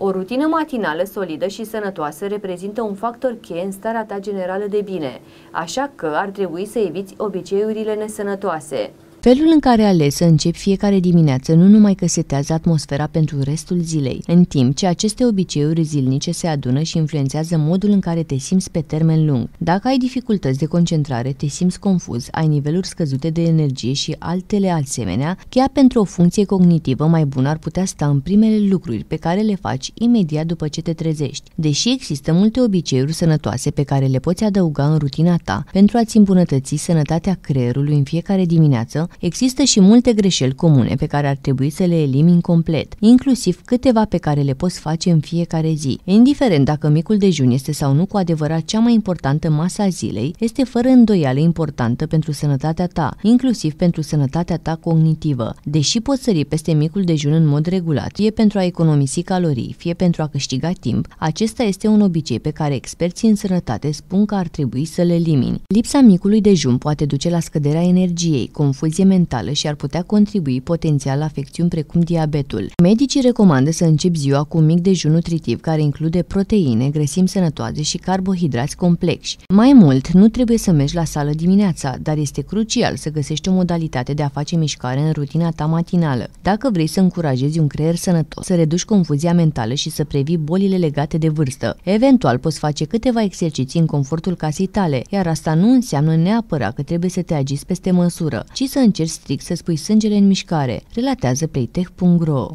O rutină matinală solidă și sănătoasă reprezintă un factor cheie în starea ta generală de bine, așa că ar trebui să eviți obiceiurile nesănătoase. Felul în care ales să începi fiecare dimineață nu numai că setează atmosfera pentru restul zilei, în timp ce aceste obiceiuri zilnice se adună și influențează modul în care te simți pe termen lung. Dacă ai dificultăți de concentrare, te simți confuz, ai niveluri scăzute de energie și altele asemenea, chiar pentru o funcție cognitivă mai bună ar putea sta în primele lucruri pe care le faci imediat după ce te trezești. Deși există multe obiceiuri sănătoase pe care le poți adăuga în rutina ta pentru a-ți îmbunătăți sănătatea creierului în fiecare dimineață, există și multe greșeli comune pe care ar trebui să le elimini complet, inclusiv câteva pe care le poți face în fiecare zi. Indiferent dacă micul dejun este sau nu cu adevărat cea mai importantă masă a zilei, este fără îndoială importantă pentru sănătatea ta, inclusiv pentru sănătatea ta cognitivă. Deși poți sări peste micul dejun în mod regulat, fie pentru a economisi calorii, fie pentru a câștiga timp, acesta este un obicei pe care experții în sănătate spun că ar trebui să-l elimini. Lipsa micului dejun poate duce la scăderea energiei, confuzie disfuncție mentală și ar putea contribui potențial la afecțiuni precum diabetul. Medicii recomandă să începi ziua cu un mic dejun nutritiv care include proteine, grăsimi sănătoase și carbohidrați complexi. Mai mult, nu trebuie să mergi la sală dimineața, dar este crucial să găsești o modalitate de a face mișcare în rutina ta matinală. Dacă vrei să încurajezi un creier sănătos, să reduci confuzia mentală și să previi bolile legate de vârstă, eventual poți face câteva exerciții în confortul casei tale, iar asta nu înseamnă neapărat că trebuie să te agiți peste măsură, ci să încerci strict să spui sângele în mișcare, relatează playtech.ro.